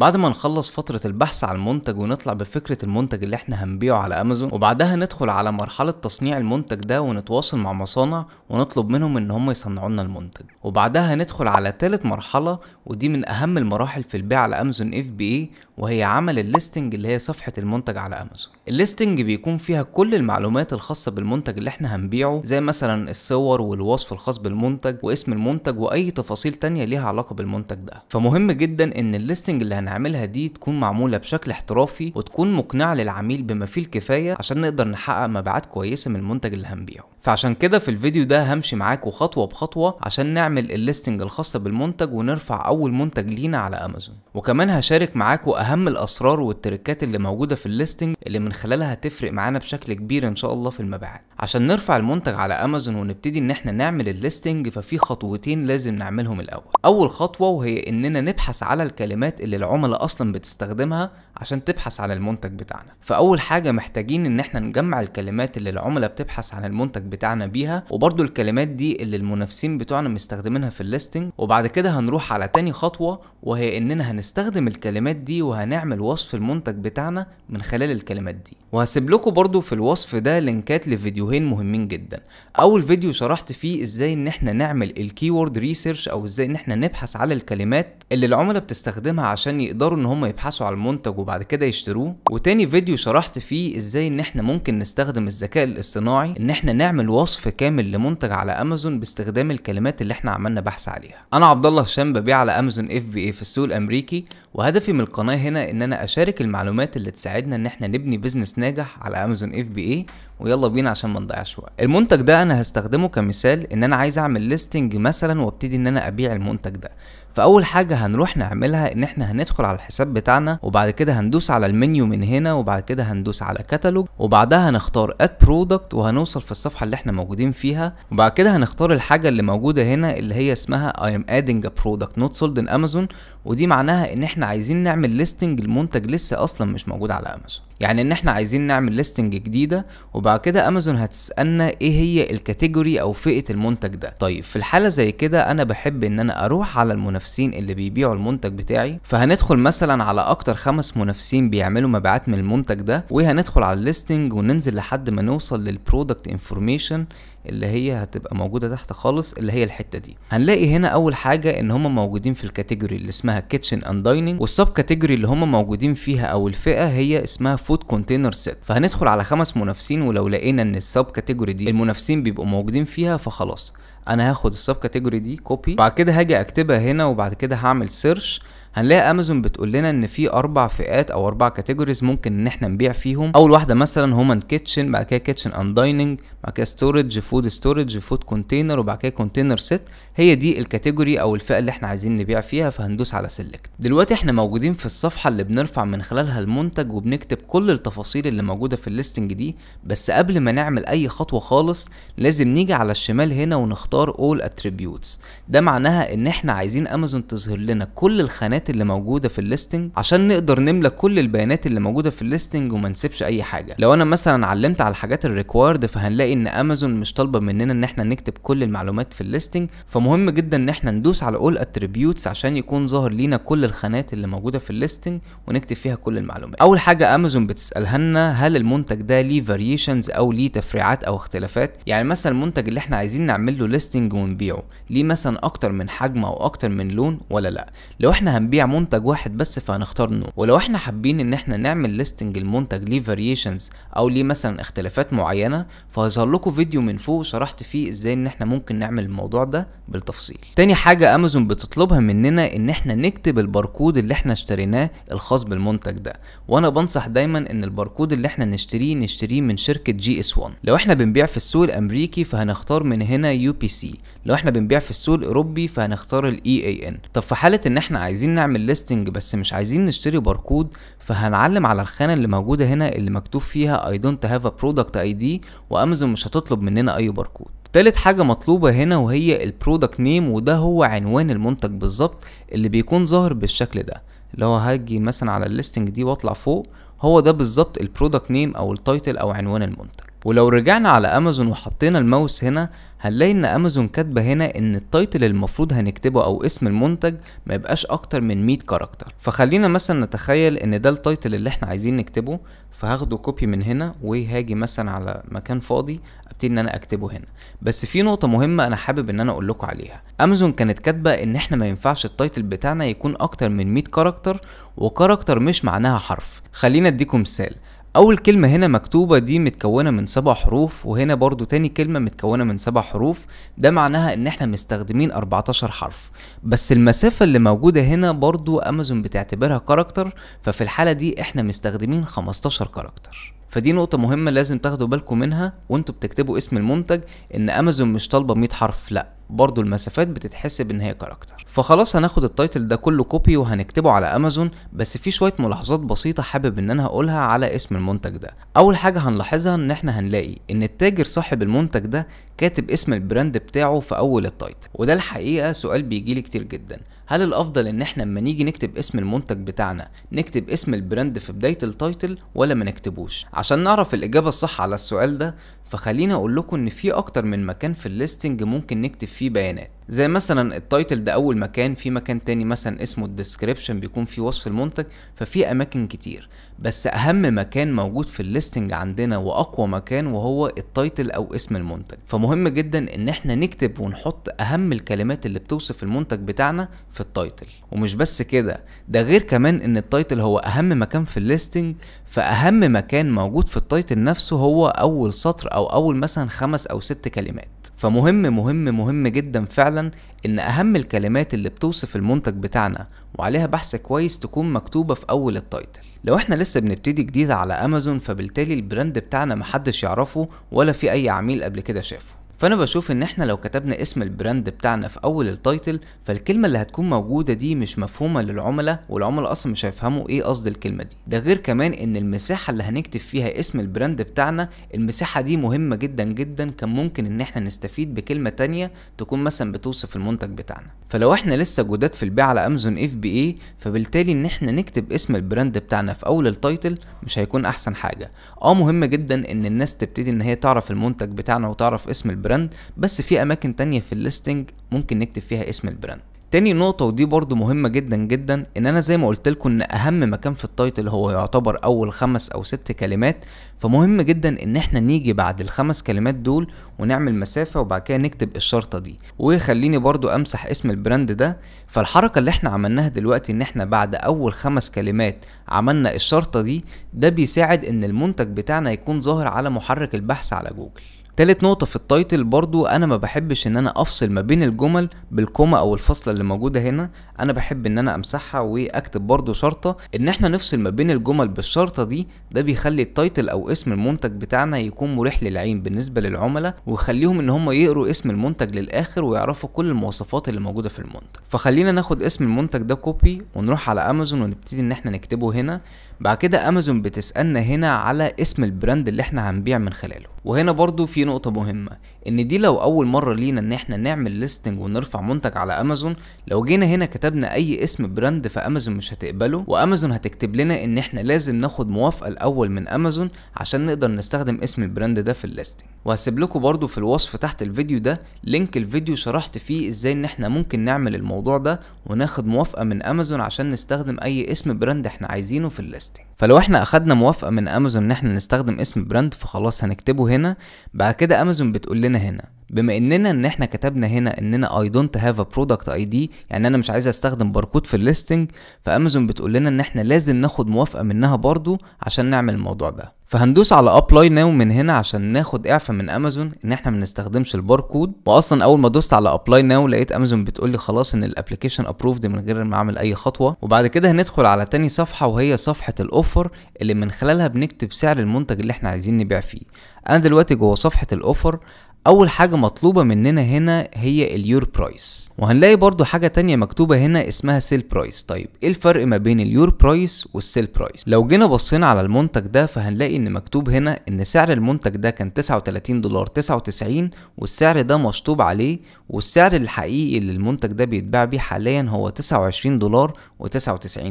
بعد ما نخلص فترة البحث عن المنتج ونطلع بفكرة المنتج اللي احنا هنبيعه على امازون وبعدها ندخل على مرحلة تصنيع المنتج ده ونتواصل مع مصانع ونطلب منهم ان هم يصنعوا لنا المنتج وبعدها ندخل على تالت مرحلة ودي من اهم المراحل في البيع على امازون اف بي اي وهي عمل الليستنج اللي هي صفحه المنتج على امازون الليستنج بيكون فيها كل المعلومات الخاصه بالمنتج اللي احنا هنبيعه زي مثلا الصور والوصف الخاص بالمنتج واسم المنتج واي تفاصيل تانية ليها علاقه بالمنتج ده فمهم جدا ان الليستنج اللي هنعملها دي تكون معموله بشكل احترافي وتكون مقنعه للعميل بما فيه الكفايه عشان نقدر نحقق مبيعات كويسه من المنتج اللي هنبيعه فعشان كده في الفيديو ده همشي معاكوا خطوة بخطوة عشان نعمل الليستنج الخاصة بالمنتج ونرفع أول منتج لينا على أمازون وكمان هشارك معاكوا أهم الأسرار والتركات اللي موجودة في الليستنج اللي من خلالها هتفرق معانا بشكل كبير إن شاء الله في المبيعات عشان نرفع المنتج على أمازون ونبتدي إن احنا نعمل الليستنج ففي خطوتين لازم نعملهم الأول أول خطوة وهي إننا نبحث على الكلمات اللي العملاء أصلا بتستخدمها عشان تبحث عن المنتج بتاعنا فأول حاجة محتاجين إن احنا نجمع الكلمات اللي العملاء بتبحث عن المنتج بتاعنا بيها وبرده الكلمات دي اللي المنافسين بتوعنا مستخدمينها في الليستنج وبعد كده هنروح على تاني خطوه وهي اننا هنستخدم الكلمات دي وهنعمل وصف المنتج بتاعنا من خلال الكلمات دي وهسيب لكم برده في الوصف ده لينكات لفيديوهين مهمين جدا اول فيديو شرحت فيه ازاي ان احنا نعمل الكيورد ريسيرش او ازاي ان احنا نبحث على الكلمات اللي العملاء بتستخدمها عشان يقدروا ان هم يبحثوا على المنتج وبعد كده يشتروه وتاني فيديو شرحت فيه ازاي ان احنا ممكن نستخدم الذكاء الاصطناعي ان احنا نعمل نعمل وصف كامل لمنتج على امازون باستخدام الكلمات اللي احنا عملنا بحث عليها انا عبد الله هشام ببيع على امازون اف بي اي في السوق الامريكي وهدفي من القناه هنا ان انا اشارك المعلومات اللي تساعدنا ان احنا نبني بزنس ناجح على امازون اف بي اي ويلا بينا عشان ما نضيعش وقت المنتج ده انا هستخدمه كمثال ان انا عايز اعمل ليستنج مثلا وابتدي ان انا ابيع المنتج ده فاول حاجه هنروح نعملها ان احنا هندخل على الحساب بتاعنا وبعد كده هندوس على المنيو من هنا وبعد كده هندوس على كتالوج وبعدها هنختار اد برودكت وهنوصل في الصفحه اللي احنا موجودين فيها وبعد كده هنختار الحاجه اللي موجوده هنا اللي هي اسمها اي ام ادنج برودكت نوت سولد ان امازون ودي معناها ان احنا عايزين نعمل ليستنج المنتج لسه اصلا مش موجود على امازون يعني ان احنا عايزين نعمل ليستنج جديده وبعد كده امازون هتسالنا ايه هي الكاتيجوري او فئه المنتج ده طيب في الحاله زي كده انا بحب ان انا اروح على المنافسين اللي بيبيعوا المنتج بتاعي فهندخل مثلا على اكتر خمس منافسين بيعملوا مبيعات من المنتج ده وهندخل على الليستنج وننزل لحد ما نوصل للبرودكت انفورميشن اللي هي هتبقى موجوده تحت خالص اللي هي الحته دي هنلاقي هنا اول حاجه ان هم موجودين في الكاتيجوري اللي اسمها كيتشن اند دايننج والسب كاتيجوري اللي هم موجودين فيها او الفئه هي اسمها فود كونتينر سيت فهندخل على خمس منافسين ولو لقينا ان السب كاتيجوري دي المنافسين بيبقوا موجودين فيها فخلاص انا هاخد السب كاتيجوري دي كوبي بعد كده هاجي اكتبها هنا وبعد كده هعمل سيرش هنلاقي امازون بتقول لنا ان في اربع فئات او اربع كاتيجوريز ممكن ان احنا نبيع فيهم اول واحده مثلا هومن كيتشن بعد كده كيتشن اند دايننج بعد كده ستورج فود ستورج فود كونتينر وبعد كده كونتينر سيت هي دي الكاتيجوري او الفئه اللي احنا عايزين نبيع فيها فهندوس على سيلكت دلوقتي احنا موجودين في الصفحه اللي بنرفع من خلالها المنتج وبنكتب كل التفاصيل اللي موجوده في الليستنج دي بس قبل ما نعمل اي خطوه خالص لازم نيجي على الشمال هنا ونختار اول اتريبيوتس ده معناها ان احنا عايزين امازون تظهر لنا كل الخانات البيانات اللي موجوده في الليستنج عشان نقدر نملى كل البيانات اللي موجوده في الليستنج وما نسيبش اي حاجه لو انا مثلا علمت على الحاجات الريكوايرد فهنلاقي ان امازون مش طالبه مننا ان احنا نكتب كل المعلومات في الليستنج فمهم جدا ان احنا ندوس على اول اتريبيوتس عشان يكون ظاهر لينا كل الخانات اللي موجوده في الليستنج ونكتب فيها كل المعلومات اول حاجه امازون بتسالها لنا هل المنتج ده ليه فاريشنز او ليه تفريعات او اختلافات يعني مثلا المنتج اللي احنا عايزين نعمل له ليستنج ونبيعه ليه مثلا اكتر من حجم او اكتر من لون ولا لا لو احنا هنبيع هنبيع منتج واحد بس فهنختار نو ولو احنا حابين ان احنا نعمل ليستنج المنتج ليه فاريشنز او ليه مثلا اختلافات معينه فهظهر لكم فيديو من فوق شرحت فيه ازاي ان احنا ممكن نعمل الموضوع ده بالتفصيل تاني حاجه امازون بتطلبها مننا ان احنا نكتب الباركود اللي احنا اشتريناه الخاص بالمنتج ده وانا بنصح دايما ان الباركود اللي احنا نشتريه نشتريه من شركه جي اس 1 لو احنا بنبيع في السوق الامريكي فهنختار من هنا يو بي سي لو احنا بنبيع في السوق الاوروبي فهنختار الاي اي e ان طب في حاله ان احنا عايزين نعمل ليستنج بس مش عايزين نشتري باركود فهنعلم على الخانة اللي موجودة هنا اللي مكتوب فيها I don't have a product ID وامازون مش هتطلب مننا اي باركود تالت حاجة مطلوبة هنا وهي البرودكت نيم وده هو عنوان المنتج بالظبط اللي بيكون ظاهر بالشكل ده اللي هو هاجي مثلا على الليستنج دي واطلع فوق هو ده بالظبط البرودكت نيم او التايتل او عنوان المنتج ولو رجعنا على امازون وحطينا الماوس هنا هنلاقي ان امازون كاتبه هنا ان التايتل المفروض هنكتبه او اسم المنتج ما يبقاش اكتر من 100 كاركتر فخلينا مثلا نتخيل ان ده التايتل اللي احنا عايزين نكتبه فهاخده كوبي من هنا وهاجي مثلا على مكان فاضي ابتدي ان انا اكتبه هنا بس في نقطه مهمه انا حابب ان انا اقول لكم عليها امازون كانت كاتبه ان احنا ما ينفعش التايتل بتاعنا يكون اكتر من 100 كاركتر وكاركتر مش معناها حرف خلينا اديكم مثال اول كلمة هنا مكتوبة دي متكونة من سبع حروف وهنا برضو تاني كلمة متكونة من سبع حروف ده معناها ان احنا مستخدمين 14 حرف بس المسافة اللي موجودة هنا برضو امازون بتعتبرها كاركتر ففي الحالة دي احنا مستخدمين 15 كاركتر فدي نقطة مهمة لازم تاخدوا بالكم منها وانتوا بتكتبوا اسم المنتج ان امازون مش طالبة 100 حرف لا برضو المسافات بتتحسب ان هي كاركتر فخلاص هناخد التايتل ده كله كوبي وهنكتبه على امازون بس في شويه ملاحظات بسيطه حابب ان انا هقولها على اسم المنتج ده اول حاجه هنلاحظها ان احنا هنلاقي ان التاجر صاحب المنتج ده كاتب اسم البراند بتاعه في اول التايتل وده الحقيقه سؤال بيجي لي كتير جدا هل الافضل ان احنا لما نيجي نكتب اسم المنتج بتاعنا نكتب اسم البراند في بدايه التايتل ولا ما نكتبوش عشان نعرف الاجابه الصح على السؤال ده فخليني اقول لكم ان في اكتر من مكان في الليستنج ممكن نكتب فيه بيانات زي مثلا التايتل ده اول مكان في مكان تاني مثلا اسمه الديسكريبشن بيكون فيه وصف المنتج ففي اماكن كتير بس اهم مكان موجود في الليستنج عندنا واقوى مكان وهو التايتل او اسم المنتج فمهم جدا ان احنا نكتب ونحط اهم الكلمات اللي بتوصف المنتج بتاعنا في التايتل ومش بس كده ده غير كمان ان التايتل هو اهم مكان في الليستنج فاهم مكان موجود في التايتل نفسه هو اول سطر او اول مثلا خمس او ست كلمات فمهم مهم مهم جدا فعلا ان اهم الكلمات اللي بتوصف المنتج بتاعنا وعليها بحث كويس تكون مكتوبة في اول التايتل لو احنا لسه بنبتدي جديد على امازون فبالتالي البراند بتاعنا محدش يعرفه ولا في اي عميل قبل كده شافه فانا بشوف ان احنا لو كتبنا اسم البراند بتاعنا في اول التايتل فالكلمه اللي هتكون موجوده دي مش مفهومه للعملاء والعملاء اصلا مش هيفهموا ايه قصد الكلمه دي ده غير كمان ان المساحه اللي هنكتب فيها اسم البراند بتاعنا المساحه دي مهمه جدا جدا كان ممكن ان احنا نستفيد بكلمه تانية تكون مثلا بتوصف المنتج بتاعنا فلو احنا لسه جداد في البيع على امازون اف بي اي فبالتالي ان احنا نكتب اسم البراند بتاعنا في اول التايتل مش هيكون احسن حاجه اه مهم جدا ان الناس تبتدي ان هي تعرف المنتج بتاعنا وتعرف اسم البراند البراند بس في اماكن تانية في الليستنج ممكن نكتب فيها اسم البراند تاني نقطة ودي برضو مهمة جدا جدا ان انا زي ما قلت لكم ان اهم مكان في التايتل هو يعتبر اول خمس او ست كلمات فمهم جدا ان احنا نيجي بعد الخمس كلمات دول ونعمل مسافة وبعد كده نكتب الشرطة دي ويخليني برضو امسح اسم البراند ده فالحركة اللي احنا عملناها دلوقتي ان احنا بعد اول خمس كلمات عملنا الشرطة دي ده بيساعد ان المنتج بتاعنا يكون ظاهر على محرك البحث على جوجل تالت نقطة في التايتل برضو انا ما بحبش ان انا افصل ما بين الجمل بالكومة او الفصلة اللي موجودة هنا انا بحب ان انا امسحها واكتب برضو شرطة ان احنا نفصل ما بين الجمل بالشرطة دي ده بيخلي التايتل او اسم المنتج بتاعنا يكون مريح للعين بالنسبة للعملاء ويخليهم ان هم يقروا اسم المنتج للاخر ويعرفوا كل المواصفات اللي موجودة في المنتج فخلينا ناخد اسم المنتج ده كوبي ونروح على امازون ونبتدي ان احنا نكتبه هنا بعد كده امازون بتسالنا هنا على اسم البراند اللي احنا هنبيع من خلاله وهنا برضو في نقطة مهمة ان دي لو اول مره لينا ان احنا نعمل ليستنج ونرفع منتج على امازون لو جينا هنا كتبنا اي اسم براند فامازون مش هتقبله وامازون هتكتب لنا ان احنا لازم ناخد موافقه الاول من امازون عشان نقدر نستخدم اسم البراند ده في الليستنج وهسيب لكم برده في الوصف تحت الفيديو ده لينك الفيديو شرحت فيه ازاي ان احنا ممكن نعمل الموضوع ده وناخد موافقه من امازون عشان نستخدم اي اسم براند احنا عايزينه في الليستنج فلو احنا اخدنا موافقه من امازون ان احنا نستخدم اسم براند فخلاص هنكتبه هنا بعد كده امازون بتقول لنا عندنا هنا بما اننا ان احنا كتبنا هنا اننا اي دونت هاف ا برودكت اي دي يعني انا مش عايز استخدم باركود في الليستنج فامازون بتقول لنا ان احنا لازم ناخد موافقه منها برضو عشان نعمل الموضوع ده فهندوس على ابلاي ناو من هنا عشان ناخد اعفاء من امازون ان احنا ما بنستخدمش الباركود واصلا اول ما دوست على ابلاي ناو لقيت امازون بتقول لي خلاص ان الابلكيشن ابروفد من غير ما اعمل اي خطوه وبعد كده هندخل على تاني صفحه وهي صفحه الاوفر اللي من خلالها بنكتب سعر المنتج اللي احنا عايزين نبيع فيه انا دلوقتي جوه صفحه الاوفر اول حاجه مطلوبه مننا هنا هي اليور برايس وهنلاقي برضو حاجه تانية مكتوبه هنا اسمها سيل برايس طيب ايه الفرق ما بين اليور برايس والسيل برايس لو جينا بصينا على المنتج ده فهنلاقي ان مكتوب هنا ان سعر المنتج ده كان 39 دولار 99 والسعر ده مشطوب عليه والسعر الحقيقي اللي المنتج ده بيتباع بيه حاليا هو 29 دولار و99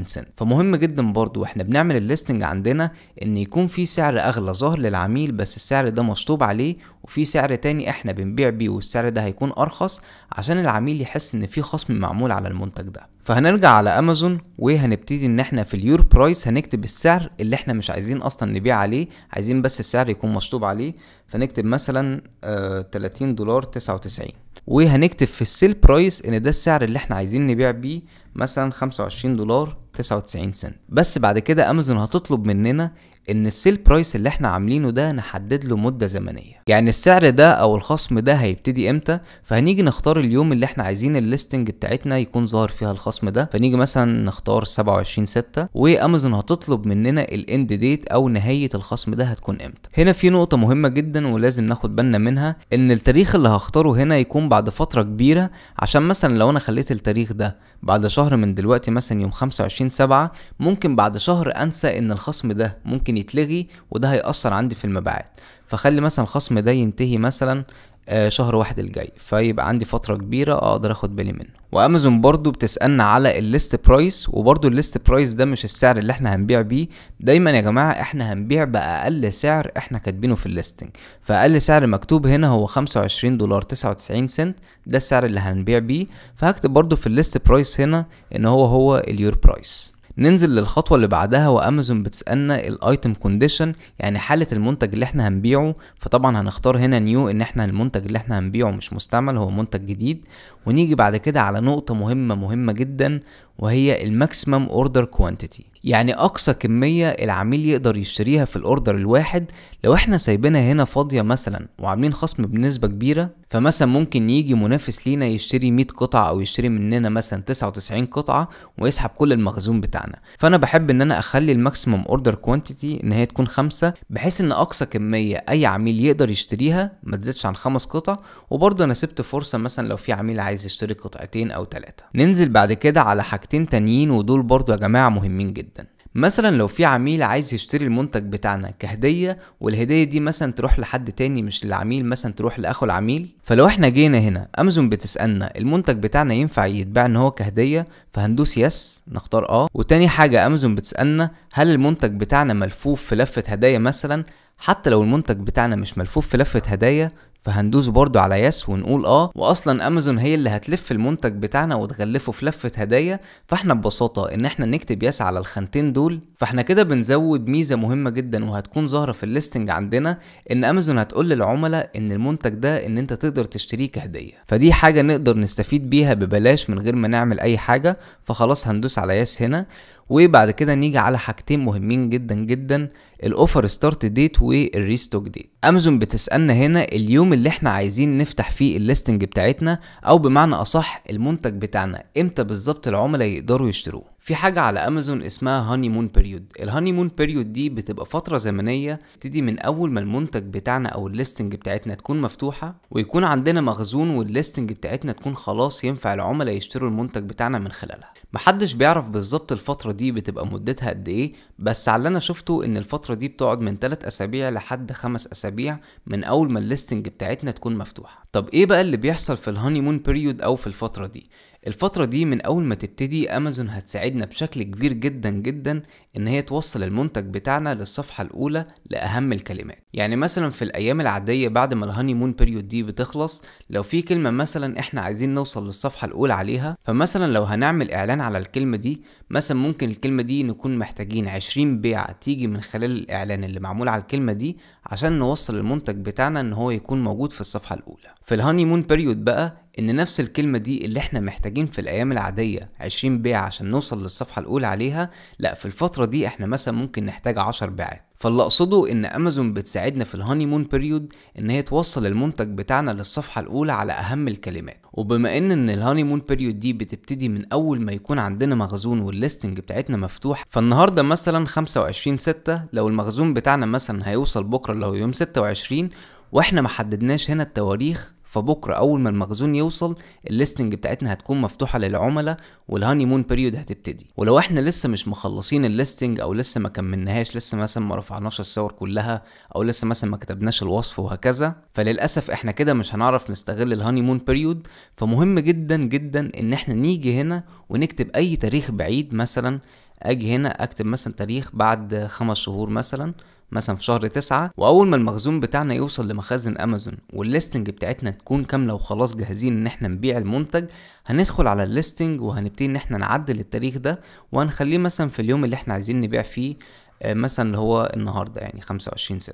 سنت فمهم جدا برضو واحنا بنعمل الليستنج عندنا ان يكون في سعر اغلى ظاهر للعميل بس السعر ده مشطوب عليه وفي سعر تاني احنا بنبيع بيه والسعر ده هيكون ارخص عشان العميل يحس ان في خصم معمول على المنتج ده فهنرجع على امازون وهنبتدي ان احنا في اليور برايس هنكتب السعر اللي احنا مش عايزين اصلا نبيع عليه عايزين بس السعر يكون مشطوب عليه فنكتب مثلا آه 30 دولار 99 وهنكتب في السيل برايس ان ده السعر اللي احنا عايزين نبيع بيه مثلا 25 دولار 99 سنت بس بعد كده امازون هتطلب مننا ان السيل برايس اللي احنا عاملينه ده نحدد له مده زمنيه يعني السعر ده او الخصم ده هيبتدي امتى فهنيجي نختار اليوم اللي احنا عايزين الليستنج بتاعتنا يكون ظاهر فيها الخصم ده فنيجي مثلا نختار 27 6 وامازون هتطلب مننا الاند ديت او نهايه الخصم ده هتكون امتى هنا في نقطه مهمه جدا ولازم ناخد بالنا منها ان التاريخ اللي هختاره هنا يكون بعد فتره كبيره عشان مثلا لو انا خليت التاريخ ده بعد شهر من دلوقتي مثلا يوم 25 7 ممكن بعد شهر انسى ان الخصم ده ممكن يتلغي وده هيأثر عندي في المبيعات فخلي مثلا الخصم ده ينتهي مثلا آه، شهر واحد الجاي فيبقى عندي فتره كبيره اقدر اخد بالي منه وامازون برضو بتسالنا على الليست برايس وبرضو الليست برايس ده مش السعر اللي احنا هنبيع بيه دايما يا جماعه احنا هنبيع باقل سعر احنا كاتبينه في الليستنج فاقل سعر مكتوب هنا هو 25 دولار 99 سنت ده السعر اللي هنبيع بيه فهكتب برضو في الليست برايس هنا ان هو هو اليور برايس ننزل للخطوة اللي بعدها وامازون بتسألنا الايتم كونديشن يعني حالة المنتج اللي احنا هنبيعه فطبعا هنختار هنا نيو ان احنا المنتج اللي احنا هنبيعه مش مستعمل هو منتج جديد ونيجي بعد كده على نقطة مهمة مهمة جدا وهي الماكسيمم اوردر كوانتيتي يعني اقصى كميه العميل يقدر يشتريها في الاوردر الواحد لو احنا سايبينها هنا فاضيه مثلا وعاملين خصم بنسبه كبيره فمثلا ممكن يجي منافس لينا يشتري 100 قطعه او يشتري مننا مثلا 99 قطعه ويسحب كل المخزون بتاعنا فانا بحب ان انا اخلي الماكسيمم اوردر كوانتيتي ان هي تكون خمسة بحيث ان اقصى كميه اي عميل يقدر يشتريها ما تزيدش عن خمس قطع وبرضه انا سبت فرصه مثلا لو في عميل عايز يشتري قطعتين او ثلاثه ننزل بعد كده على حاجتين حاجتين تانيين ودول برضو يا جماعة مهمين جدا مثلا لو في عميل عايز يشتري المنتج بتاعنا كهدية والهدية دي مثلا تروح لحد تاني مش للعميل مثلا تروح لأخو العميل فلو احنا جينا هنا امازون بتسألنا المنتج بتاعنا ينفع يتباع ان هو كهدية فهندوس يس نختار اه وتاني حاجة امازون بتسألنا هل المنتج بتاعنا ملفوف في لفة هدايا مثلا حتى لو المنتج بتاعنا مش ملفوف في لفة هدايا فهندوس برضو على يس ونقول اه واصلا امازون هي اللي هتلف المنتج بتاعنا وتغلفه في لفه هدايا فاحنا ببساطه ان احنا نكتب يس على الخانتين دول فاحنا كده بنزود ميزه مهمه جدا وهتكون ظاهره في الليستنج عندنا ان امازون هتقول للعملاء ان المنتج ده ان انت تقدر تشتريه كهديه فدي حاجه نقدر نستفيد بيها ببلاش من غير ما نعمل اي حاجه فخلاص هندوس على يس هنا وبعد كده نيجي على حاجتين مهمين جدا جدا الاوفر ستارت ديت والريستوك ديت امازون بتسالنا هنا اليوم اللي احنا عايزين نفتح فيه الليستنج بتاعتنا او بمعنى اصح المنتج بتاعنا امتى بالظبط العملاء يقدروا يشتروه في حاجة على أمازون اسمها هاني مون بيريود الهاني مون بيريود دي بتبقى فترة زمنية تدي من أول ما المنتج بتاعنا أو الليستنج بتاعتنا تكون مفتوحة ويكون عندنا مخزون والليستنج بتاعتنا تكون خلاص ينفع العملاء يشتروا المنتج بتاعنا من خلالها محدش بيعرف بالظبط الفترة دي بتبقى مدتها قد إيه بس على اللي أنا شفته إن الفترة دي بتقعد من 3 أسابيع لحد 5 أسابيع من أول ما الليستنج بتاعتنا تكون مفتوحة طب إيه بقى اللي بيحصل في الهاني مون بيريود أو في الفترة دي الفترة دي من أول ما تبتدي أمازون هتساعدنا بشكل كبير جدا جدا إن هي توصل المنتج بتاعنا للصفحة الأولى لأهم الكلمات يعني مثلا في الأيام العادية بعد ما الهاني مون بيريود دي بتخلص لو في كلمة مثلا إحنا عايزين نوصل للصفحة الأولى عليها فمثلا لو هنعمل إعلان على الكلمة دي مثلا ممكن الكلمة دي نكون محتاجين 20 بيعة تيجي من خلال الإعلان اللي معمول على الكلمة دي عشان نوصل المنتج بتاعنا إن هو يكون موجود في الصفحة الأولى في الهاني مون بيريود بقى ان نفس الكلمة دي اللي احنا محتاجين في الايام العادية 20 بيعة عشان نوصل للصفحة الاولى عليها لا في الفترة دي احنا مثلا ممكن نحتاج 10 بيعات فاللي اقصده ان امازون بتساعدنا في الهاني مون بيريود ان هي توصل المنتج بتاعنا للصفحه الاولى على اهم الكلمات وبما ان ان مون بيريود دي بتبتدي من اول ما يكون عندنا مخزون والليستنج بتاعتنا مفتوح فالنهارده مثلا 25 6 لو المخزون بتاعنا مثلا هيوصل بكره اللي هو يوم 26 واحنا ما حددناش هنا التواريخ فبكره اول ما المخزون يوصل الليستنج بتاعتنا هتكون مفتوحه للعملاء والهاني مون بيريود هتبتدي ولو احنا لسه مش مخلصين الليستنج او لسه ما كملناهاش لسه مثلا ما رفعناش الصور كلها او لسه مثلا ما كتبناش الوصف وهكذا فللاسف احنا كده مش هنعرف نستغل الهاني مون بيريود فمهم جدا جدا ان احنا نيجي هنا ونكتب اي تاريخ بعيد مثلا اجي هنا اكتب مثلا تاريخ بعد خمس شهور مثلا مثلا في شهر تسعة واول ما المخزون بتاعنا يوصل لمخازن امازون والليستنج بتاعتنا تكون كامله وخلاص جاهزين ان احنا نبيع المنتج هندخل على الليستنج وهنبتدي ان احنا نعدل التاريخ ده وهنخليه مثلا في اليوم اللي احنا عايزين نبيع فيه آه، مثلا اللي هو النهارده يعني 25 6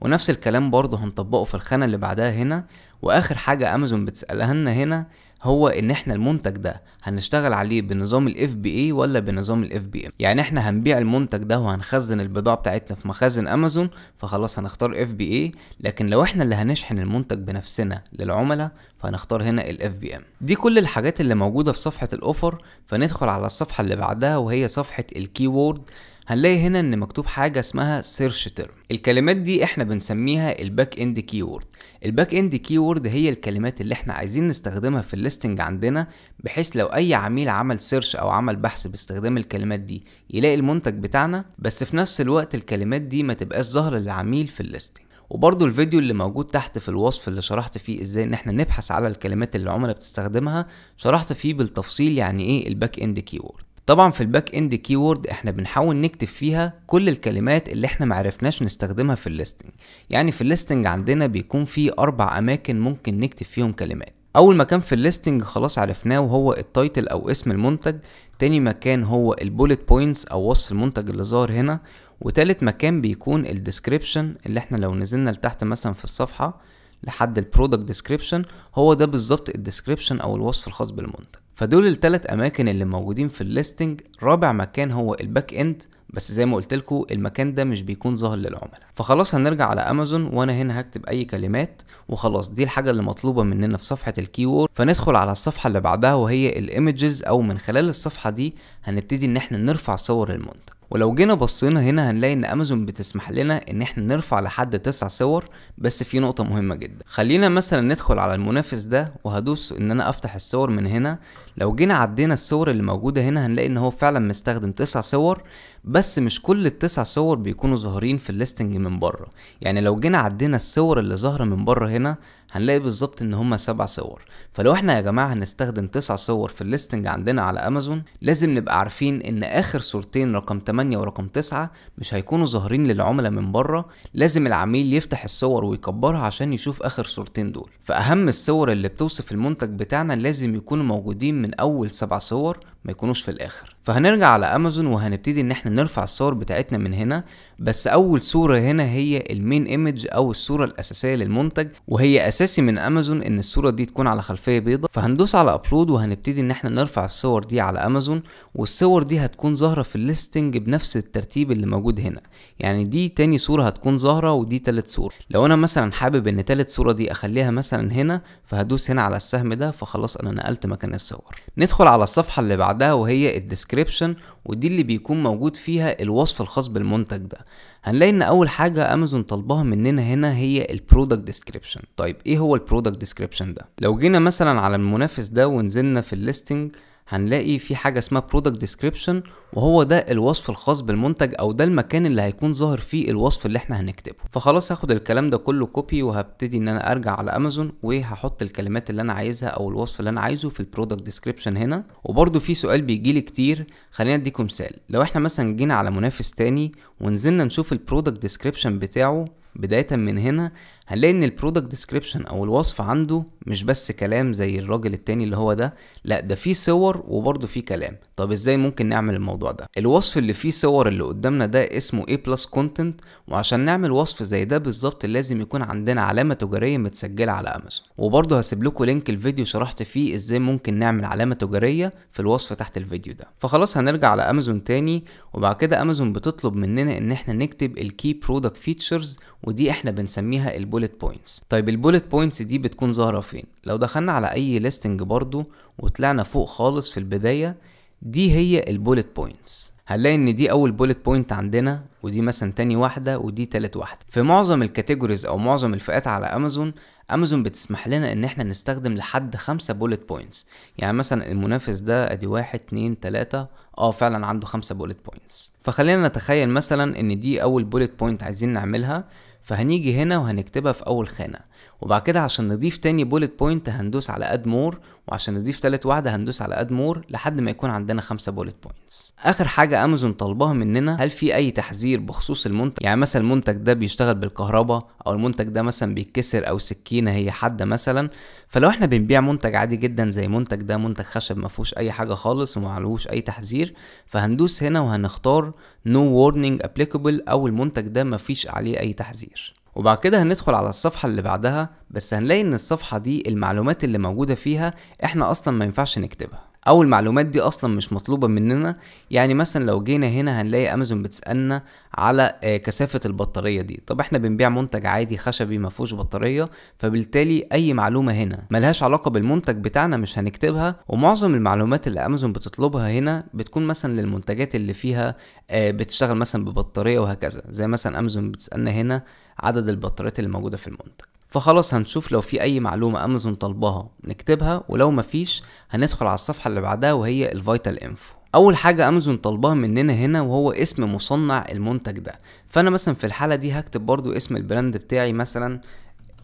ونفس الكلام برضه هنطبقه في الخانة اللي بعدها هنا وآخر حاجة أمازون بتسألها لنا هنا هو ان احنا المنتج ده هنشتغل عليه بنظام الاف بي اي ولا بنظام الاف بي ام يعني احنا هنبيع المنتج ده وهنخزن البضاعه بتاعتنا في مخازن امازون فخلاص هنختار اف بي اي لكن لو احنا اللي هنشحن المنتج بنفسنا للعملاء فهنختار هنا الاف بي ام دي كل الحاجات اللي موجوده في صفحه الاوفر فندخل على الصفحه اللي بعدها وهي صفحه الكي وورد هنلاقي هنا ان مكتوب حاجه اسمها سيرش تيرم الكلمات دي احنا بنسميها الباك اند كيورد الباك اند كيورد هي الكلمات اللي احنا عايزين نستخدمها في الليستنج عندنا بحيث لو اي عميل عمل سيرش او عمل بحث باستخدام الكلمات دي يلاقي المنتج بتاعنا بس في نفس الوقت الكلمات دي ما تبقاش ظاهره للعميل في الليستنج وبرضو الفيديو اللي موجود تحت في الوصف اللي شرحت فيه ازاي ان احنا نبحث على الكلمات اللي العملاء بتستخدمها شرحت فيه بالتفصيل يعني ايه الباك اند كيورد طبعا في الباك اند كيورد احنا بنحاول نكتب فيها كل الكلمات اللي احنا معرفناش نستخدمها في الليستنج يعني في الليستنج عندنا بيكون في اربع اماكن ممكن نكتب فيهم كلمات اول مكان في الليستنج خلاص عرفناه وهو التايتل او اسم المنتج تاني مكان هو البوليت بوينتس او وصف المنتج اللي ظاهر هنا وتالت مكان بيكون الديسكريبشن اللي احنا لو نزلنا لتحت مثلا في الصفحه لحد البرودكت ديسكريبشن هو ده بالظبط الديسكريبشن او الوصف الخاص بالمنتج فدول الثلاث أماكن اللي موجودين في الليستنج رابع مكان هو الباك إند بس زي ما قلت لكم المكان ده مش بيكون ظاهر للعملاء فخلاص هنرجع على امازون وانا هنا هكتب اي كلمات وخلاص دي الحاجه اللي مطلوبه مننا في صفحه الكيورد فندخل على الصفحه اللي بعدها وهي الايمجز او من خلال الصفحه دي هنبتدي ان احنا نرفع صور المنتج ولو جينا بصينا هنا هنلاقي ان امازون بتسمح لنا ان احنا نرفع لحد 9 صور بس في نقطه مهمه جدا خلينا مثلا ندخل على المنافس ده وهدوس ان انا افتح الصور من هنا لو جينا عدينا الصور اللي موجوده هنا هنلاقي ان هو فعلا مستخدم 9 صور بس بس مش كل التسع صور بيكونوا ظاهرين في الليستنج من بره يعني لو جينا عدينا الصور اللي ظاهره من بره هنا هنلاقي بالظبط ان هما سبع صور فلو احنا يا جماعه هنستخدم تسع صور في الليستنج عندنا على امازون لازم نبقى عارفين ان اخر صورتين رقم 8 ورقم 9 مش هيكونوا ظاهرين للعملاء من بره لازم العميل يفتح الصور ويكبرها عشان يشوف اخر صورتين دول فاهم الصور اللي بتوصف المنتج بتاعنا لازم يكونوا موجودين من اول سبع صور ما يكونوش في الاخر فهنرجع على امازون وهنبتدي ان احنا نرفع الصور بتاعتنا من هنا بس اول صوره هنا هي المين ايمج او الصوره الاساسيه للمنتج وهي اساس اساسي من امازون ان الصوره دي تكون على خلفيه بيضاء فهندوس على ابلود وهنبتدي ان احنا نرفع الصور دي على امازون والصور دي هتكون ظاهره في الليستنج بنفس الترتيب اللي موجود هنا يعني دي تاني صوره هتكون ظاهره ودي تالت صوره لو انا مثلا حابب ان تالت صوره دي اخليها مثلا هنا فهدوس هنا على السهم ده فخلاص انا نقلت مكان الصور ندخل على الصفحه اللي بعدها وهي الديسكريبشن ودي اللي بيكون موجود فيها الوصف الخاص بالمنتج ده هنلاقي ان اول حاجه امازون طالباها مننا هنا هي البرودكت ديسكريبشن طيب ايه ايه هو البرودكت ديسكريبشن ده لو جينا مثلا على المنافس ده ونزلنا في الليستنج هنلاقي في حاجه اسمها برودكت ديسكريبشن وهو ده الوصف الخاص بالمنتج او ده المكان اللي هيكون ظاهر فيه الوصف اللي احنا هنكتبه فخلاص هاخد الكلام ده كله كوبي وهبتدي ان انا ارجع على امازون وهحط الكلمات اللي انا عايزها او الوصف اللي انا عايزه في البرودكت ديسكريبشن هنا وبرده في سؤال بيجي لي كتير خلينا اديكم مثال لو احنا مثلا جينا على منافس تاني ونزلنا نشوف البرودكت ديسكريبشن بتاعه بداية من هنا هنلاقي ان البرودكت ديسكريبشن او الوصف عنده مش بس كلام زي الراجل التاني اللي هو ده لا ده فيه صور وبرده فيه كلام طب ازاي ممكن نعمل الموضوع ده الوصف اللي فيه صور اللي قدامنا ده اسمه A بلس كونتنت وعشان نعمل وصف زي ده بالظبط لازم يكون عندنا علامة تجارية متسجلة على امازون وبرده هسيب لكم لينك الفيديو شرحت فيه ازاي ممكن نعمل علامة تجارية في الوصف تحت الفيديو ده فخلاص هنرجع على امازون تاني وبعد كده امازون بتطلب مننا ان احنا نكتب الكي برودكت فيتشرز ودي احنا بنسميها البولت بوينتس طيب البولت بوينتس دي بتكون ظاهره فين لو دخلنا على اي ليستنج برضو وطلعنا فوق خالص في البدايه دي هي البولت بوينتس هنلاقي ان دي اول بولت بوينت عندنا ودي مثلا تاني واحده ودي تالت واحده في معظم الكاتيجوريز او معظم الفئات على امازون امازون بتسمح لنا ان احنا نستخدم لحد خمسة بولت بوينتس يعني مثلا المنافس ده ادي واحد اتنين تلاتة اه فعلا عنده خمسة بولت بوينتس فخلينا نتخيل مثلا ان دي اول بولت بوينت عايزين نعملها فهنيجي هنا وهنكتبها في اول خانه وبعد كده عشان نضيف تاني بولت بوينت هندوس على اد مور وعشان نضيف تالت واحدة هندوس على اد مور لحد ما يكون عندنا خمسة بولت بوينتس اخر حاجة امازون طالباها مننا هل في اي تحذير بخصوص المنتج يعني مثلا المنتج ده بيشتغل بالكهرباء او المنتج ده مثلا بيتكسر او سكينة هي حادة مثلا فلو احنا بنبيع منتج عادي جدا زي منتج ده منتج خشب ما فيهوش اي حاجة خالص ومعلوش اي تحذير فهندوس هنا وهنختار no warning applicable او المنتج ده مفيش عليه اي تحذير وبعد كده هندخل على الصفحة اللي بعدها بس هنلاقي ان الصفحة دي المعلومات اللي موجودة فيها احنا اصلا ما ينفعش نكتبها او المعلومات دي اصلا مش مطلوبه مننا يعني مثلا لو جينا هنا هنلاقي امازون بتسالنا على آه، كثافه البطاريه دي طب احنا بنبيع منتج عادي خشبي ما فيهوش بطاريه فبالتالي اي معلومه هنا ملهاش علاقه بالمنتج بتاعنا مش هنكتبها ومعظم المعلومات اللي امازون بتطلبها هنا بتكون مثلا للمنتجات اللي فيها آه، بتشتغل مثلا ببطاريه وهكذا زي مثلا امازون بتسالنا هنا عدد البطاريات اللي موجوده في المنتج فخلاص هنشوف لو في اي معلومة امازون طالباها نكتبها ولو مفيش هندخل على الصفحة اللي بعدها وهي الفيتال انفو اول حاجه امازون طالباها مننا هنا وهو اسم مصنع المنتج ده فانا مثلا في الحاله دي هكتب برضو اسم البراند بتاعي مثلا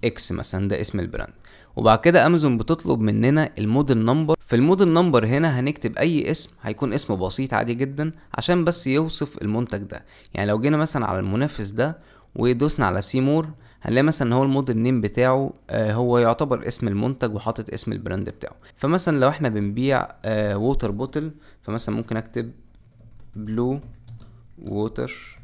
اكس مثلا ده اسم البراند وبعد كده امازون بتطلب مننا الموديل نمبر في الموديل نمبر هنا هنكتب اي اسم هيكون اسم بسيط عادي جدا عشان بس يوصف المنتج ده يعني لو جينا مثلا على المنافس ده ودوسنا على سيمور هنلاقي مثلا هو الموديل نيم بتاعه آه، هو يعتبر اسم المنتج وحاطط اسم البراند بتاعه فمثلا لو احنا بنبيع ووتر آه، بوتل فمثلا ممكن اكتب بلو ووتر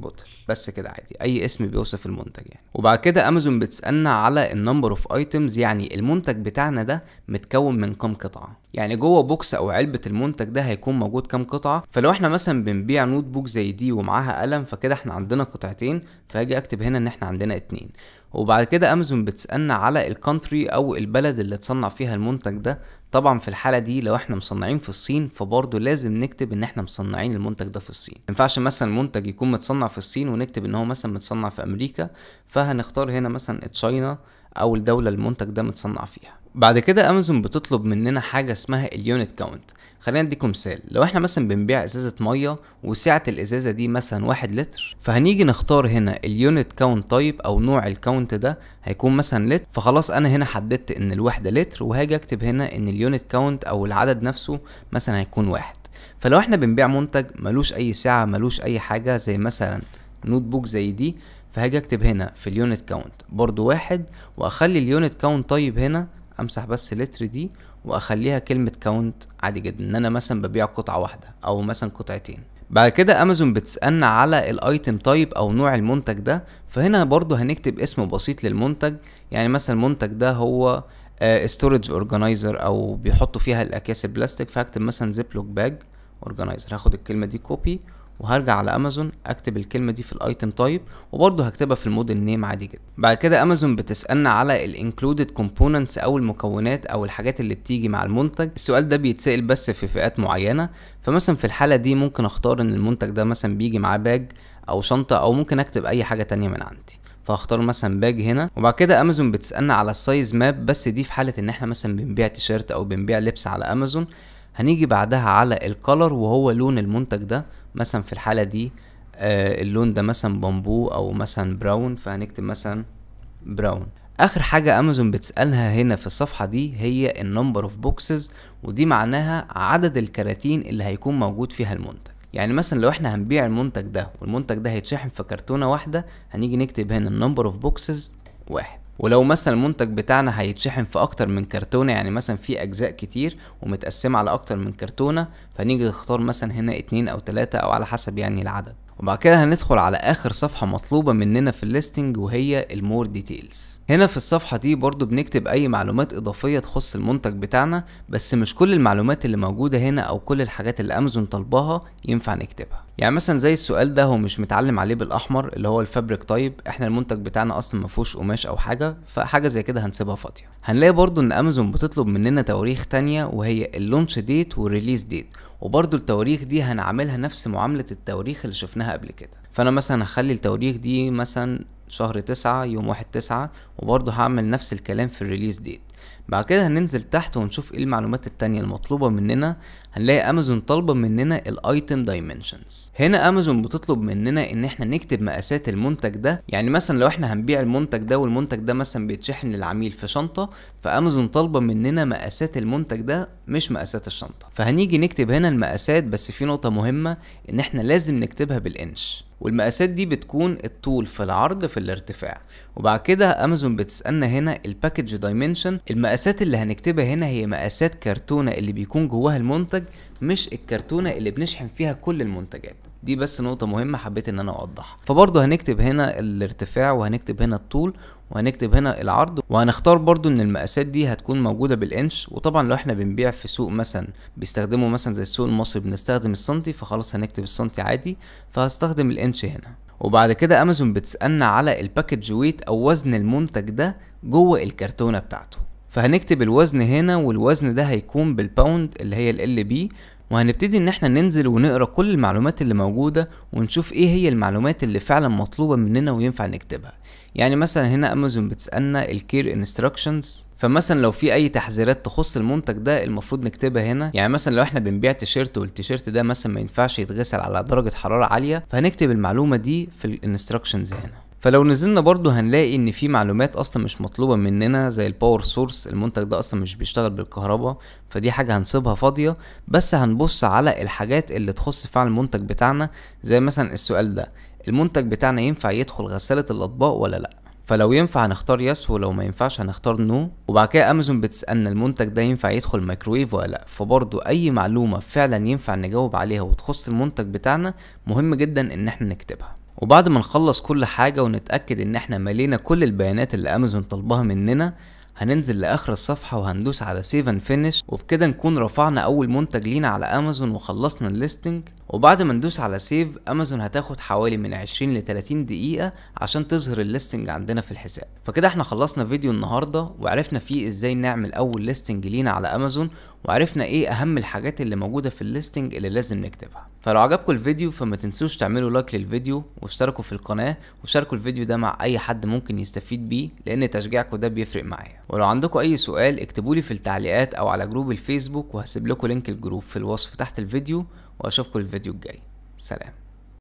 بوتل بس كده عادي اي اسم بيوصف المنتج يعني وبعد كده امازون بتسالنا على النمبر اوف ايتمز يعني المنتج بتاعنا ده متكون من كام قطعه يعني جوه بوكس او علبه المنتج ده هيكون موجود كام قطعه فلو احنا مثلا بنبيع نوت بوك زي دي ومعاها قلم فكده احنا عندنا قطعتين فهاجي اكتب هنا ان احنا عندنا اتنين وبعد كده امازون بتسالنا على الكونتري او البلد اللي اتصنع فيها المنتج ده طبعا في الحاله دي لو احنا مصنعين في الصين فبرضه لازم نكتب ان احنا مصنعين المنتج ده في الصين ما ينفعش مثلا المنتج يكون متصنع في الصين ونكتب ان هو مثلا متصنع في امريكا فهنختار هنا مثلا تشاينا او الدوله المنتج ده متصنع فيها بعد كده امازون بتطلب مننا حاجه اسمها اليونت كاونت خلينا اديكم مثال لو احنا مثلا بنبيع ازازه ميه وسعه الازازه دي مثلا واحد لتر فهنيجي نختار هنا اليونت كاونت تايب او نوع الكاونت ده هيكون مثلا لتر فخلاص انا هنا حددت ان الوحده لتر وهاجي اكتب هنا ان اليونت كاونت او العدد نفسه مثلا هيكون واحد فلو احنا بنبيع منتج ملوش اي سعه ملوش اي حاجه زي مثلا نوت بوك زي دي فهاجي اكتب هنا في اليونت كاونت برضو واحد واخلي اليونت كاونت طيب هنا امسح بس لتر دي واخليها كلمه كاونت عادي جدا ان انا مثلا ببيع قطعه واحده او مثلا قطعتين بعد كده امازون بتسالنا على الايتم تايب او نوع المنتج ده فهنا برضو هنكتب اسم بسيط للمنتج يعني مثلا المنتج ده هو ستورج آه، اورجانيزر او بيحطوا فيها الاكياس البلاستيك فهكتب مثلا زيبلوك باج اورجانيزر هاخد الكلمه دي كوبي وهرجع على امازون اكتب الكلمه دي في الايتم تايب وبرضه هكتبها في المودل نيم عادي جدا بعد كده امازون بتسالنا على الانكلودد كومبوننتس او المكونات او الحاجات اللي بتيجي مع المنتج السؤال ده بيتسال بس في فئات معينه فمثلا في الحاله دي ممكن اختار ان المنتج ده مثلا بيجي معاه باج او شنطه او ممكن اكتب اي حاجه تانية من عندي فهختار مثلا باج هنا وبعد كده امازون بتسالنا على السايز ماب بس دي في حاله ان احنا مثلا بنبيع تيشيرت او بنبيع لبس على امازون هنيجي بعدها على الكلر وهو لون المنتج ده مثلا في الحالة دي آه، اللون ده مثلا بامبو او مثلا براون فهنكتب مثلا براون اخر حاجة امازون بتسألها هنا في الصفحة دي هي النمبر اوف بوكسز ودي معناها عدد الكراتين اللي هيكون موجود فيها المنتج يعني مثلا لو احنا هنبيع المنتج ده والمنتج ده هيتشحن في كرتونة واحدة هنيجي نكتب هنا النمبر اوف بوكسز واحد ولو مثلا المنتج بتاعنا هيتشحن في اكتر من كرتونه يعني مثلا في اجزاء كتير ومتقسمه على اكتر من كرتونه فنيجي نختار مثلا هنا اتنين او تلاته او على حسب يعني العدد وبعد كده هندخل على اخر صفحة مطلوبة مننا في الليستنج وهي المور ديتيلز هنا في الصفحة دي برضو بنكتب اي معلومات اضافية تخص المنتج بتاعنا بس مش كل المعلومات اللي موجودة هنا او كل الحاجات اللي امازون طلبها ينفع نكتبها يعني مثلا زي السؤال ده هو مش متعلم عليه بالاحمر اللي هو الفابريك طيب احنا المنتج بتاعنا اصلا ما فيهوش قماش او حاجه فحاجه زي كده هنسيبها فاضيه هنلاقي برضو ان امازون بتطلب مننا تواريخ تانية وهي اللونش ديت والريليز ديت وبرده التواريخ دي هنعملها نفس معاملة التواريخ اللي شفناها قبل كده فأنا مثلا هخلي التواريخ دي مثلا شهر تسعة يوم واحد تسعة وبرضه هعمل نفس الكلام في الريليز ديت بعد كده هننزل تحت ونشوف ايه المعلومات التانية المطلوبة مننا هنلاقي امازون طالبه مننا الايتم دايمنشنز هنا امازون بتطلب مننا ان احنا نكتب مقاسات المنتج ده يعني مثلا لو احنا هنبيع المنتج ده والمنتج ده مثلا بيتشحن للعميل في شنطه فامازون طالبه مننا مقاسات المنتج ده مش مقاسات الشنطه فهنيجي نكتب هنا المقاسات بس في نقطه مهمه ان احنا لازم نكتبها بالانش والمقاسات دي بتكون الطول في العرض في الارتفاع وبعد كده امازون بتسالنا هنا الباكج دايمنشن المقاسات اللي هنكتبها هنا هي مقاسات كرتونه اللي بيكون جواها المنتج مش الكرتونه اللي بنشحن فيها كل المنتجات دي بس نقطة مهمة حبيت ان انا اوضحها فبرضه هنكتب هنا الارتفاع وهنكتب هنا الطول وهنكتب هنا العرض وهنختار برضو ان المقاسات دي هتكون موجودة بالانش وطبعا لو احنا بنبيع في سوق مثلا بيستخدموا مثلا زي السوق المصري بنستخدم السنتي فخلاص هنكتب السنتي عادي فهستخدم الانش هنا وبعد كده امازون بتسألنا على الباكج ويت او وزن المنتج ده جوه الكرتونة بتاعته فهنكتب الوزن هنا والوزن ده هيكون بالباوند اللي هي ال بي وهنبتدي ان احنا ننزل ونقرا كل المعلومات اللي موجوده ونشوف ايه هي المعلومات اللي فعلا مطلوبه مننا وينفع نكتبها يعني مثلا هنا امازون بتسالنا الكير انستراكشنز فمثلا لو في اي تحذيرات تخص المنتج ده المفروض نكتبها هنا يعني مثلا لو احنا بنبيع تيشيرت والتيشيرت ده مثلا ما ينفعش يتغسل على درجه حراره عاليه فهنكتب المعلومه دي في الانستراكشنز هنا فلو نزلنا برضو هنلاقي ان في معلومات اصلا مش مطلوبة مننا زي الباور سورس المنتج ده اصلا مش بيشتغل بالكهرباء فدي حاجة هنسيبها فاضية بس هنبص على الحاجات اللي تخص فعلا المنتج بتاعنا زي مثلا السؤال ده المنتج بتاعنا ينفع يدخل غسالة الاطباق ولا لا فلو ينفع هنختار يس ولو ما ينفعش هنختار نو وبعد كده امازون بتسالنا المنتج ده ينفع يدخل مايكرويف ولا لا فبرضه اي معلومه فعلا ينفع نجاوب عليها وتخص المنتج بتاعنا مهم جدا ان احنا نكتبها وبعد ما نخلص كل حاجة ونتأكد إن إحنا ملينا كل البيانات اللي أمازون طلبها مننا هننزل لآخر الصفحة وهندوس على سيف اند فينيش وبكده نكون رفعنا أول منتج لينا على أمازون وخلصنا الليستنج وبعد ما ندوس على سيف أمازون هتاخد حوالي من 20 ل 30 دقيقة عشان تظهر الليستنج عندنا في الحساب فكده احنا خلصنا فيديو النهاردة وعرفنا فيه ازاي نعمل أول ليستنج لينا على أمازون وعرفنا ايه اهم الحاجات اللي موجوده في الليستنج اللي لازم نكتبها فلو عجبكم الفيديو فما تنسوش تعملوا لايك للفيديو واشتركوا في القناه وشاركوا الفيديو ده مع اي حد ممكن يستفيد بيه لان تشجيعكم ده بيفرق معايا ولو عندكم اي سؤال اكتبوا لي في التعليقات او على جروب الفيسبوك وهسيب لكم لينك الجروب في الوصف تحت الفيديو واشوفكم الفيديو الجاي سلام